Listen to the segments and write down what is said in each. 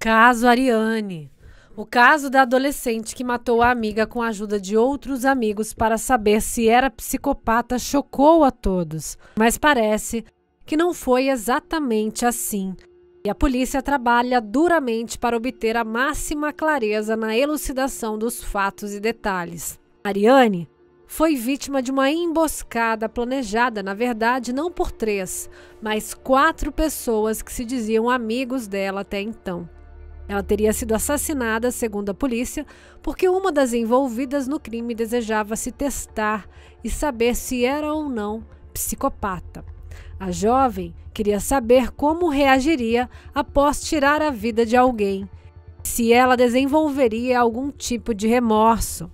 Caso Ariane. O caso da adolescente que matou a amiga com a ajuda de outros amigos para saber se era psicopata chocou a todos, mas parece que não foi exatamente assim. E a polícia trabalha duramente para obter a máxima clareza na elucidação dos fatos e detalhes. Ariane foi vítima de uma emboscada planejada, na verdade, não por três, mas quatro pessoas que se diziam amigos dela até então. Ela teria sido assassinada, segundo a polícia, porque uma das envolvidas no crime desejava se testar e saber se era ou não psicopata. A jovem queria saber como reagiria após tirar a vida de alguém, se ela desenvolveria algum tipo de remorso.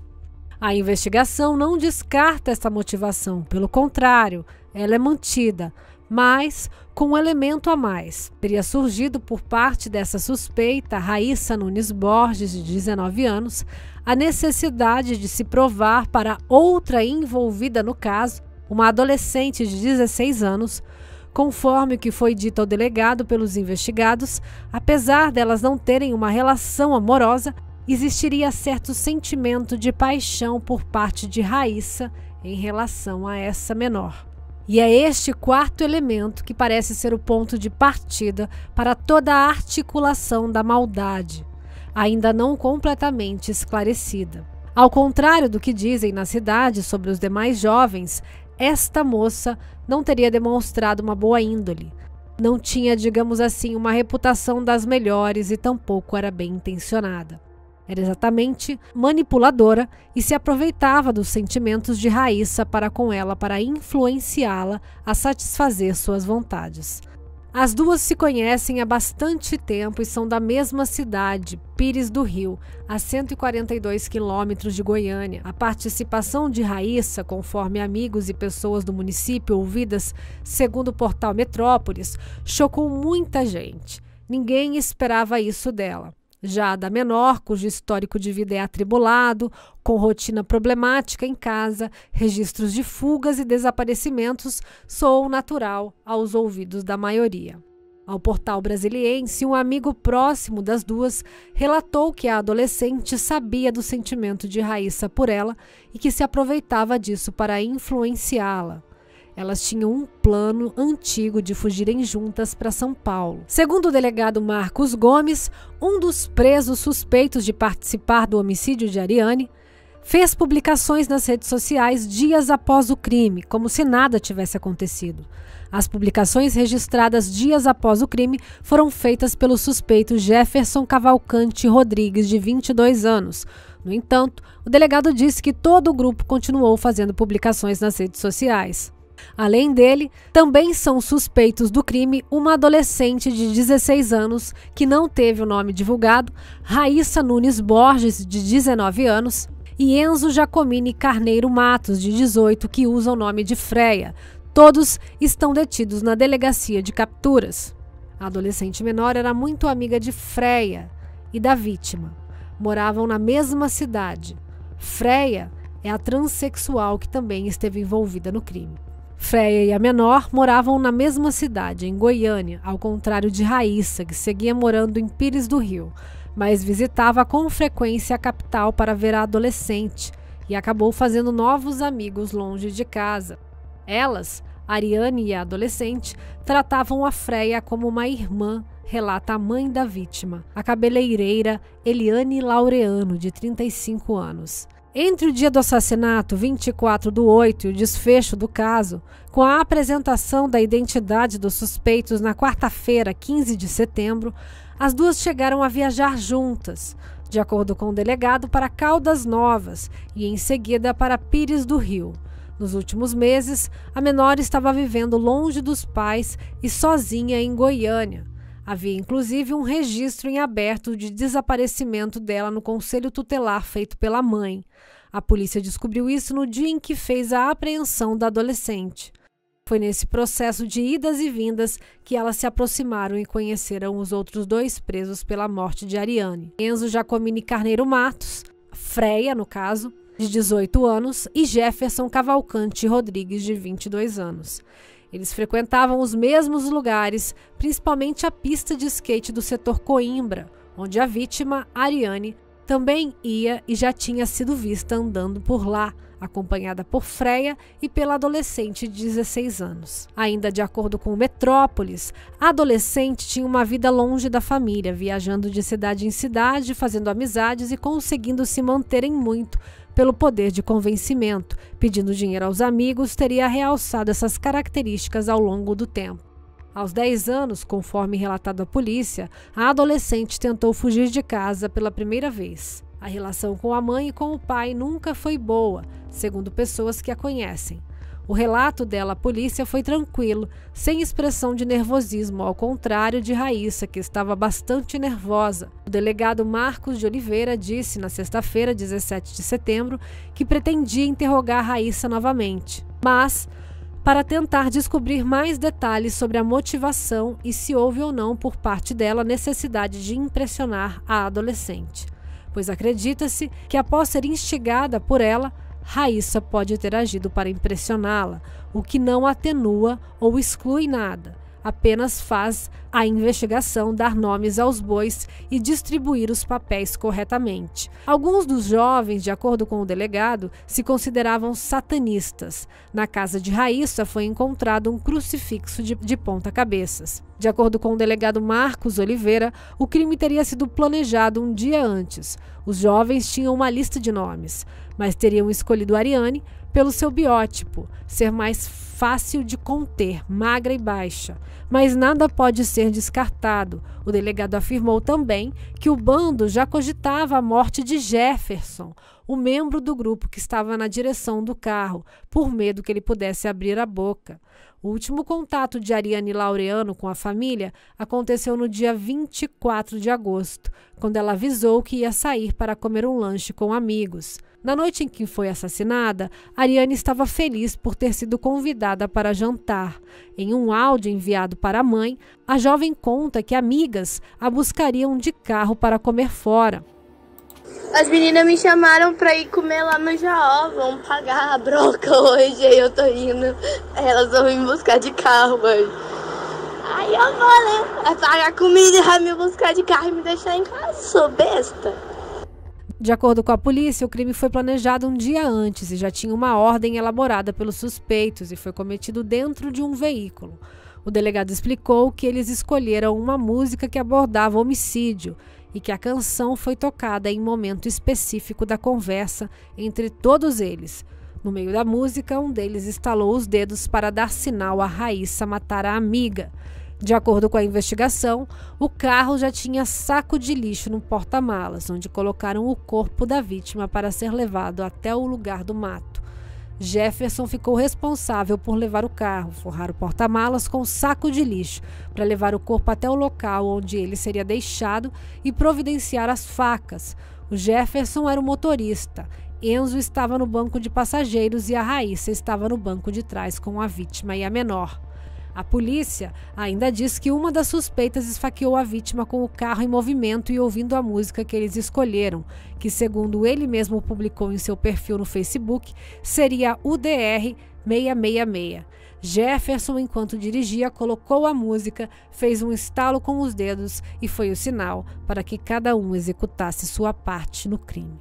A investigação não descarta essa motivação, pelo contrário, ela é mantida, mas com um elemento a mais. Teria surgido por parte dessa suspeita, Raíssa Nunes Borges, de 19 anos, a necessidade de se provar para outra envolvida no caso, uma adolescente de 16 anos, conforme o que foi dito ao delegado pelos investigados, apesar delas não terem uma relação amorosa, existiria certo sentimento de paixão por parte de Raíssa em relação a essa menor. E é este quarto elemento que parece ser o ponto de partida para toda a articulação da maldade, ainda não completamente esclarecida. Ao contrário do que dizem na cidade sobre os demais jovens, esta moça não teria demonstrado uma boa índole. Não tinha, digamos assim, uma reputação das melhores e tampouco era bem intencionada. Era exatamente manipuladora e se aproveitava dos sentimentos de Raíssa para com ela para influenciá-la a satisfazer suas vontades. As duas se conhecem há bastante tempo e são da mesma cidade, Pires do Rio, a 142 quilômetros de Goiânia. A participação de Raíssa, conforme amigos e pessoas do município ouvidas, segundo o portal Metrópolis, chocou muita gente. Ninguém esperava isso dela. Já a da menor, cujo histórico de vida é atribulado, com rotina problemática em casa, registros de fugas e desaparecimentos, soou natural aos ouvidos da maioria. Ao portal brasiliense, um amigo próximo das duas relatou que a adolescente sabia do sentimento de Raíssa por ela e que se aproveitava disso para influenciá-la. Elas tinham um plano antigo de fugirem juntas para São Paulo. Segundo o delegado Marcos Gomes, um dos presos suspeitos de participar do homicídio de Ariane fez publicações nas redes sociais dias após o crime, como se nada tivesse acontecido. As publicações registradas dias após o crime foram feitas pelo suspeito Jefferson Cavalcante Rodrigues, de 22 anos. No entanto, o delegado disse que todo o grupo continuou fazendo publicações nas redes sociais. Além dele, também são suspeitos do crime uma adolescente de 16 anos, que não teve o nome divulgado, Raíssa Nunes Borges, de 19 anos, e Enzo Jacomini Carneiro Matos, de 18, que usa o nome de Freia. Todos estão detidos na delegacia de capturas. A adolescente menor era muito amiga de Freia e da vítima. Moravam na mesma cidade. Freia é a transexual que também esteve envolvida no crime. Freia e a menor moravam na mesma cidade, em Goiânia, ao contrário de Raíssa, que seguia morando em Pires do Rio, mas visitava com frequência a capital para ver a adolescente e acabou fazendo novos amigos longe de casa. Elas, Ariane e a adolescente, tratavam a Freia como uma irmã, relata a mãe da vítima, a cabeleireira Eliane Laureano, de 35 anos. Entre o dia do assassinato, 24 do 8, e o desfecho do caso, com a apresentação da identidade dos suspeitos na quarta-feira, 15 de setembro, as duas chegaram a viajar juntas, de acordo com o delegado, para Caldas Novas e em seguida para Pires do Rio. Nos últimos meses, a menor estava vivendo longe dos pais e sozinha em Goiânia. Havia inclusive um registro em aberto de desaparecimento dela no conselho tutelar feito pela mãe. A polícia descobriu isso no dia em que fez a apreensão da adolescente. Foi nesse processo de idas e vindas que elas se aproximaram e conheceram os outros dois presos pela morte de Ariane. Enzo Jacomini Carneiro Matos, Freia, no caso, de 18 anos, e Jefferson Cavalcante Rodrigues, de 22 anos. Eles frequentavam os mesmos lugares, principalmente a pista de skate do setor Coimbra, onde a vítima, Ariane, também ia e já tinha sido vista andando por lá, acompanhada por Freya e pela adolescente de 16 anos. Ainda de acordo com Metrópolis, a adolescente tinha uma vida longe da família, viajando de cidade em cidade, fazendo amizades e conseguindo se manter em muito pelo poder de convencimento. Pedindo dinheiro aos amigos, teria realçado essas características ao longo do tempo. Aos 10 anos, conforme relatado à polícia, a adolescente tentou fugir de casa pela primeira vez. A relação com a mãe e com o pai nunca foi boa, segundo pessoas que a conhecem. O relato dela à polícia foi tranquilo, sem expressão de nervosismo, ao contrário de Raíssa, que estava bastante nervosa. O delegado Marcos de Oliveira disse na sexta-feira, 17 de setembro, que pretendia interrogar Raíssa novamente. Mas para tentar descobrir mais detalhes sobre a motivação e se houve ou não por parte dela necessidade de impressionar a adolescente, pois acredita-se que após ser instigada por ela, Raíssa pode ter agido para impressioná-la, o que não atenua ou exclui nada, apenas faz a investigação, dar nomes aos bois e distribuir os papéis corretamente. Alguns dos jovens, de acordo com o delegado, se consideravam satanistas. Na casa de Raíssa foi encontrado um crucifixo de, de ponta-cabeças. De acordo com o delegado Marcos Oliveira, o crime teria sido planejado um dia antes. Os jovens tinham uma lista de nomes, mas teriam escolhido Ariane pelo seu biótipo, ser mais fácil de conter, magra e baixa. Mas nada pode ser descartado. O delegado afirmou também que o bando já cogitava a morte de Jefferson, o membro do grupo que estava na direção do carro, por medo que ele pudesse abrir a boca. O último contato de Ariane Laureano com a família aconteceu no dia 24 de agosto, quando ela avisou que ia sair para comer um lanche com amigos. Na noite em que foi assassinada, Ariane estava feliz por ter sido convidada para jantar. Em um áudio enviado para a mãe, a jovem conta que amigas a buscariam de carro para comer fora. As meninas me chamaram pra ir comer lá no Jaó, vão pagar a broca hoje, aí eu tô indo. Elas vão me buscar de carro hoje. Aí eu vou, né? Vai pagar comida e vai me buscar de carro e me deixar em casa, sou besta. De acordo com a polícia, o crime foi planejado um dia antes e já tinha uma ordem elaborada pelos suspeitos e foi cometido dentro de um veículo. O delegado explicou que eles escolheram uma música que abordava homicídio e que a canção foi tocada em momento específico da conversa entre todos eles. No meio da música, um deles estalou os dedos para dar sinal a Raíssa matar a amiga. De acordo com a investigação, o carro já tinha saco de lixo no porta-malas, onde colocaram o corpo da vítima para ser levado até o lugar do mato. Jefferson ficou responsável por levar o carro, forrar o porta-malas com um saco de lixo para levar o corpo até o local onde ele seria deixado e providenciar as facas. O Jefferson era o motorista, Enzo estava no banco de passageiros e a Raíssa estava no banco de trás com a vítima e a menor. A polícia ainda diz que uma das suspeitas esfaqueou a vítima com o carro em movimento e ouvindo a música que eles escolheram, que, segundo ele mesmo publicou em seu perfil no Facebook, seria UDR 666. Jefferson, enquanto dirigia, colocou a música, fez um estalo com os dedos e foi o sinal para que cada um executasse sua parte no crime.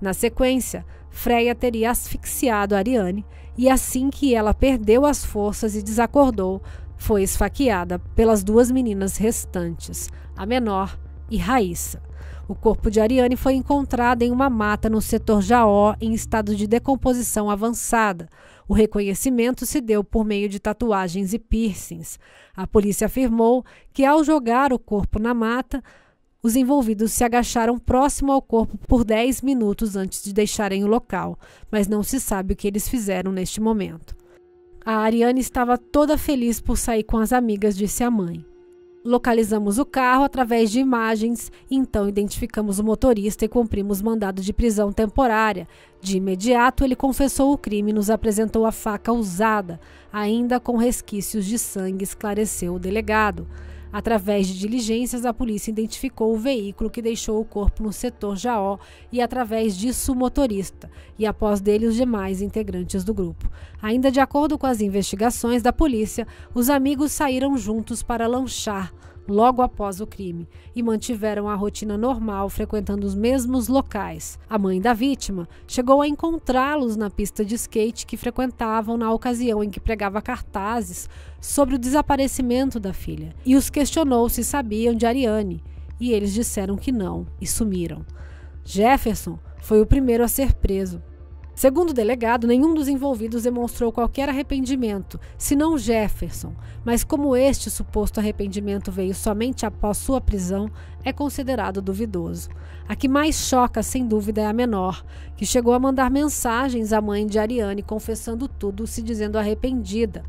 Na sequência, Freya teria asfixiado Ariane e assim que ela perdeu as forças e desacordou, foi esfaqueada pelas duas meninas restantes, a menor e Raíssa. O corpo de Ariane foi encontrado em uma mata no setor Jaó, em estado de decomposição avançada. O reconhecimento se deu por meio de tatuagens e piercings. A polícia afirmou que, ao jogar o corpo na mata, os envolvidos se agacharam próximo ao corpo por 10 minutos antes de deixarem o local, mas não se sabe o que eles fizeram neste momento. A Ariane estava toda feliz por sair com as amigas, disse a mãe. Localizamos o carro através de imagens, então identificamos o motorista e cumprimos mandado de prisão temporária. De imediato, ele confessou o crime e nos apresentou a faca usada, ainda com resquícios de sangue, esclareceu o delegado. Através de diligências, a polícia identificou o veículo que deixou o corpo no setor Jaó e, através disso, o motorista, e após dele, os demais integrantes do grupo. Ainda de acordo com as investigações da polícia, os amigos saíram juntos para lanchar logo após o crime e mantiveram a rotina normal frequentando os mesmos locais. A mãe da vítima chegou a encontrá-los na pista de skate que frequentavam na ocasião em que pregava cartazes sobre o desaparecimento da filha e os questionou se sabiam de Ariane e eles disseram que não e sumiram. Jefferson foi o primeiro a ser preso. Segundo o delegado, nenhum dos envolvidos demonstrou qualquer arrependimento, senão Jefferson, mas como este suposto arrependimento veio somente após sua prisão, é considerado duvidoso. A que mais choca, sem dúvida, é a menor, que chegou a mandar mensagens à mãe de Ariane confessando tudo, se dizendo arrependida.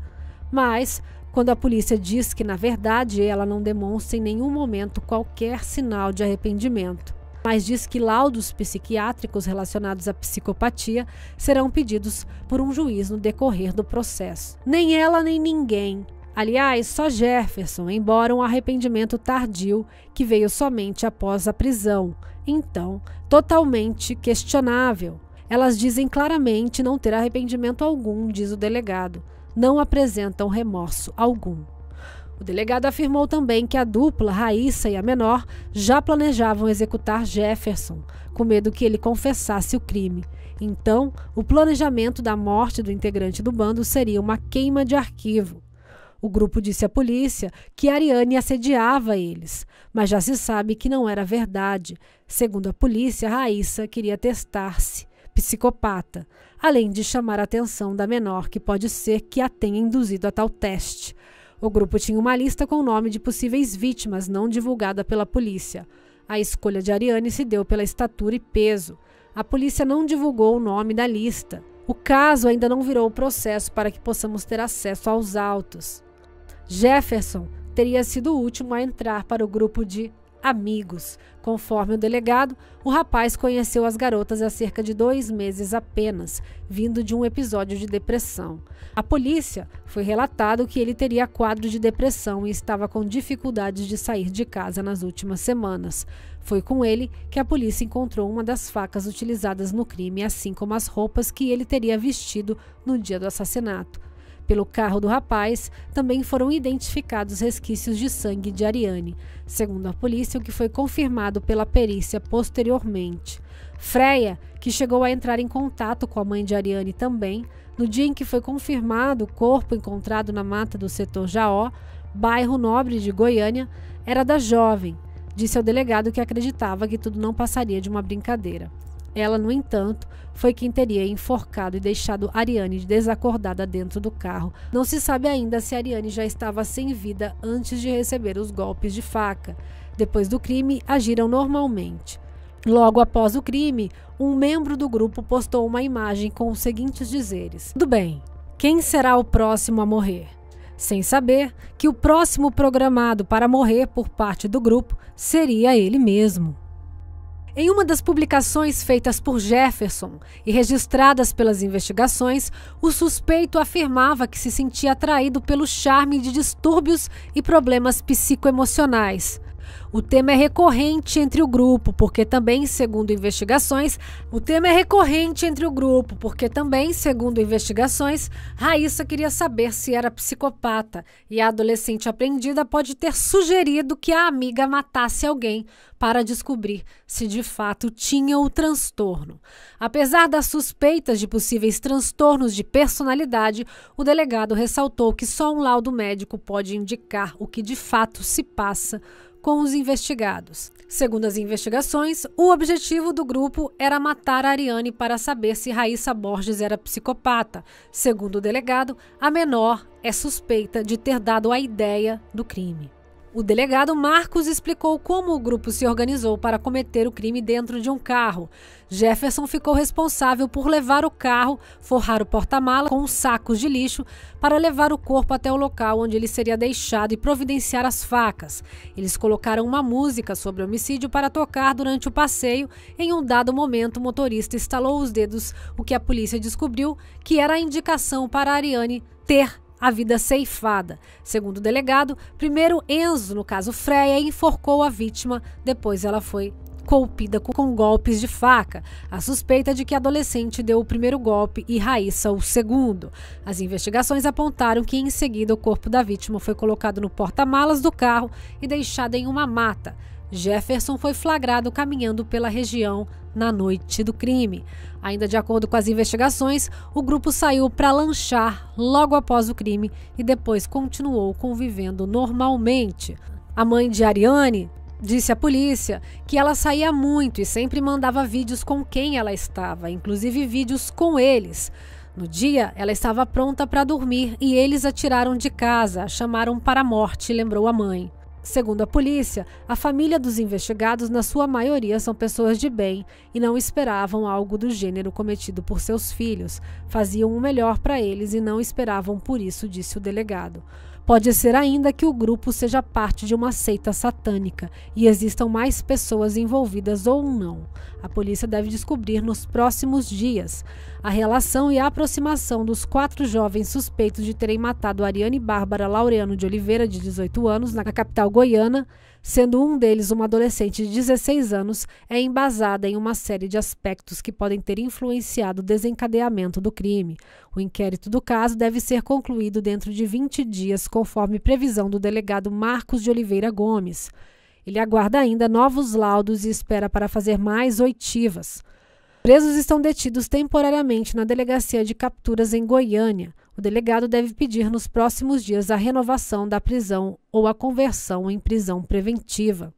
Mas, quando a polícia diz que, na verdade, ela não demonstra em nenhum momento qualquer sinal de arrependimento mas diz que laudos psiquiátricos relacionados à psicopatia serão pedidos por um juiz no decorrer do processo. Nem ela, nem ninguém. Aliás, só Jefferson, embora um arrependimento tardio que veio somente após a prisão, então totalmente questionável. Elas dizem claramente não ter arrependimento algum, diz o delegado. Não apresentam remorso algum. O delegado afirmou também que a dupla, Raíssa e a menor, já planejavam executar Jefferson, com medo que ele confessasse o crime. Então, o planejamento da morte do integrante do bando seria uma queima de arquivo. O grupo disse à polícia que Ariane assediava eles, mas já se sabe que não era verdade. Segundo a polícia, Raíssa queria testar-se, psicopata, além de chamar a atenção da menor, que pode ser que a tenha induzido a tal teste. O grupo tinha uma lista com o nome de possíveis vítimas não divulgada pela polícia. A escolha de Ariane se deu pela estatura e peso. A polícia não divulgou o nome da lista. O caso ainda não virou processo para que possamos ter acesso aos autos. Jefferson teria sido o último a entrar para o grupo de amigos. Conforme o delegado, o rapaz conheceu as garotas há cerca de dois meses apenas, vindo de um episódio de depressão. A polícia foi relatado que ele teria quadro de depressão e estava com dificuldades de sair de casa nas últimas semanas. Foi com ele que a polícia encontrou uma das facas utilizadas no crime, assim como as roupas que ele teria vestido no dia do assassinato. Pelo carro do rapaz, também foram identificados resquícios de sangue de Ariane, segundo a polícia, o que foi confirmado pela perícia posteriormente. Freia, que chegou a entrar em contato com a mãe de Ariane também, no dia em que foi confirmado o corpo encontrado na mata do setor Jaó, bairro nobre de Goiânia, era da jovem, disse ao delegado que acreditava que tudo não passaria de uma brincadeira. Ela, no entanto, foi quem teria enforcado e deixado Ariane desacordada dentro do carro. Não se sabe ainda se Ariane já estava sem vida antes de receber os golpes de faca. Depois do crime, agiram normalmente. Logo após o crime, um membro do grupo postou uma imagem com os seguintes dizeres: Tudo bem, quem será o próximo a morrer? Sem saber que o próximo programado para morrer por parte do grupo seria ele mesmo. Em uma das publicações feitas por Jefferson e registradas pelas investigações, o suspeito afirmava que se sentia atraído pelo charme de distúrbios e problemas psicoemocionais. O tema é recorrente entre o grupo, porque também, segundo investigações, o tema é recorrente entre o grupo, porque também, segundo investigações, Raíssa queria saber se era psicopata e a adolescente apreendida pode ter sugerido que a amiga matasse alguém para descobrir se de fato tinha o transtorno. Apesar das suspeitas de possíveis transtornos de personalidade, o delegado ressaltou que só um laudo médico pode indicar o que de fato se passa com os investigados. Segundo as investigações, o objetivo do grupo era matar Ariane para saber se Raíssa Borges era psicopata. Segundo o delegado, a menor é suspeita de ter dado a ideia do crime. O delegado Marcos explicou como o grupo se organizou para cometer o crime dentro de um carro. Jefferson ficou responsável por levar o carro, forrar o porta-mala com sacos de lixo para levar o corpo até o local onde ele seria deixado e providenciar as facas. Eles colocaram uma música sobre o homicídio para tocar durante o passeio. Em um dado momento, o motorista estalou os dedos, o que a polícia descobriu que era a indicação para a Ariane ter a vida ceifada. Segundo o delegado, primeiro Enzo, no caso Freia, enforcou a vítima, depois ela foi colpida com golpes de faca. A suspeita é de que a adolescente deu o primeiro golpe e Raíssa o segundo. As investigações apontaram que em seguida o corpo da vítima foi colocado no porta-malas do carro e deixado em uma mata. Jefferson foi flagrado caminhando pela região na noite do crime. Ainda de acordo com as investigações, o grupo saiu para lanchar logo após o crime e depois continuou convivendo normalmente. A mãe de Ariane disse à polícia que ela saía muito e sempre mandava vídeos com quem ela estava, inclusive vídeos com eles. No dia, ela estava pronta para dormir e eles a tiraram de casa, a chamaram para a morte, lembrou a mãe. Segundo a polícia, a família dos investigados, na sua maioria, são pessoas de bem e não esperavam algo do gênero cometido por seus filhos. Faziam o melhor para eles e não esperavam por isso, disse o delegado. Pode ser ainda que o grupo seja parte de uma seita satânica e existam mais pessoas envolvidas ou não. A polícia deve descobrir nos próximos dias a relação e a aproximação dos quatro jovens suspeitos de terem matado Ariane Bárbara Laureano de Oliveira, de 18 anos, na capital goiana, sendo um deles uma adolescente de 16 anos, é embasada em uma série de aspectos que podem ter influenciado o desencadeamento do crime. O inquérito do caso deve ser concluído dentro de 20 dias, conforme previsão do delegado Marcos de Oliveira Gomes. Ele aguarda ainda novos laudos e espera para fazer mais oitivas. Presos estão detidos temporariamente na delegacia de capturas em Goiânia. O delegado deve pedir nos próximos dias a renovação da prisão ou a conversão em prisão preventiva.